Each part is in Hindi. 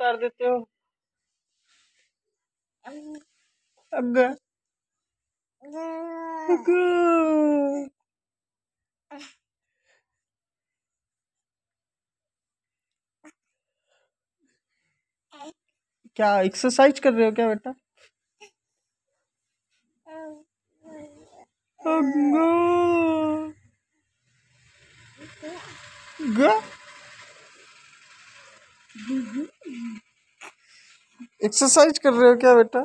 उतार देते हो क्या एक्सरसाइज कर रहे हो क्या बेटा अग्गा गा एक्सरसाइज कर रहे हो क्या बेटा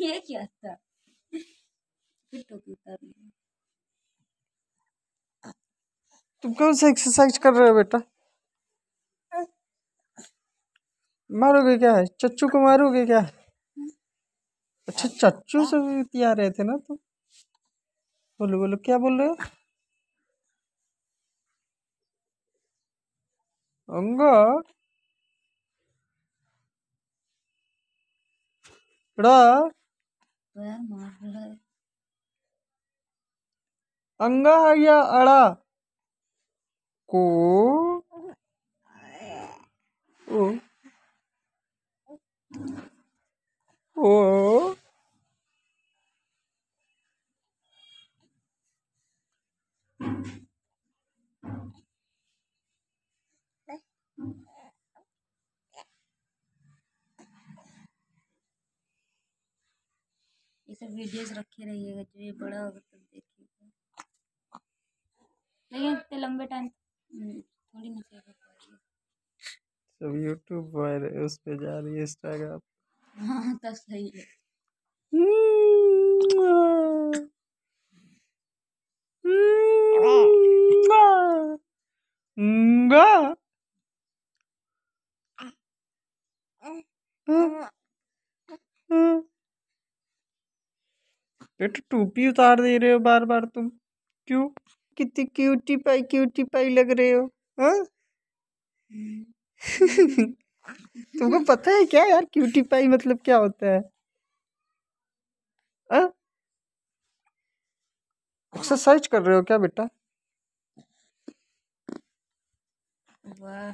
ये क्या था तुम कौन सा एक्सरसाइज कर रहे हो बेटा मारोगे क्या है चच्चू को मारोगे क्या है अच्छा चाचू से भी आ रहे थे ना तुम बोलो बोलो क्या बोल रहे हो अंग अंगा या अड़ा को ये सब वीडियोस रखे रहिएगा जो ये बड़ा होगा तब देखिएगा लेकिन इतने लंबे टाइम हम्म, थोड़ी ना चाहिए सब यूट्यूब पर उस पे जा रही है इंस्टाग्राम हाँ तो सही है Mm-hmm. बेटा टोपी उतार दे रहे हो बार बार तुम क्यों कितनी क्यूटी पाई क्यूटी पाई लग रहे हो हाँ? तुमको पता है क्या यार क्यूटी पाई मतलब क्या होता है सर्च हाँ? कर रहे हो क्या बेटा वाह